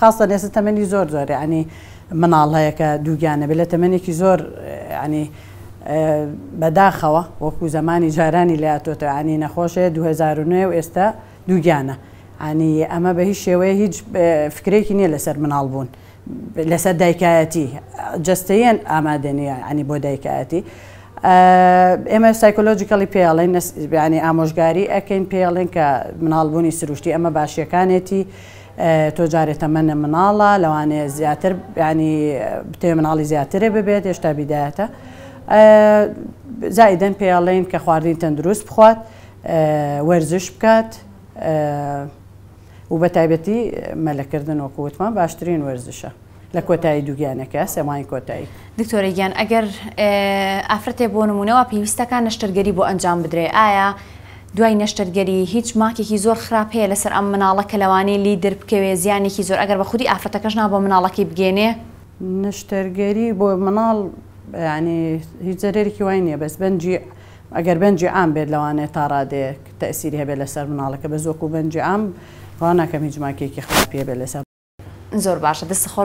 خاصە لێسە تەمەنی زۆر زۆرە ئەنی مناڵ هەیە کە دووگیانە بێت لە تەمەێکی زۆر ینی بەداخەوە وەکو زمانی جارانی لاتۆتەانی نەخۆشەیە 2009 و ئێستا دووگیانە ئانی ئەمە بە هیچ شێوەیە هیچ فکرێکی نییە لەسەر مناڵ بوون لەسەر دایکایەتی جستەیەن ئامادەنیە ئەنی بۆ دایکایەتی. ئێمە سایکۆلۆجیکەڵی پێڵێن بیانی ئامۆژگاری ئەکەین پێڵێن کە مناڵبوونی سروشتی ئەمە باشیەکانێتی تۆ جارێتە منە مناڵە لەوانەیە زیاتر ینی بتێ مناڵی زیاترێ ببێت هێشتا بیدایەتە زایدەن پێڵێن کە خواردین تەندروست بخوات وەرزش بکات و بە تایبەتی مەلەکردن وەکووتمان باشترین وەرزشە لە کۆتایی دوگیانەکە سەمای کۆتایی دکتۆرەگیان ئەگەر ئافرەتێ بۆ نمونەوە پێویستەکان نەشتەرگەری بۆ ئەنجام بدرێ ئایا دوای نەشتەرگەری هیچ ماکێکی زۆر خراپەیە لەسەر ئەم مناڵە کە لەوانەیە لی دربکەوێ زیانێکی زۆر ئەگەر بە خودی ئافرەتەکەش نا بۆ مناڵەکەی بگێنێ نەشتەرگەری بۆ مناڵ ینی هیچ جەرێکی وای نییە بەس بەنجی ئەگەر بەنجی ئام بێت لەوانێت تا ڕادێک تەسیری هەبێت لەسەر مناڵەکە بە زۆک و بەنجی ئام ڕانەکەم هیچ ماکێکی خراپیە بێت لەسەر زۆر باشە دەست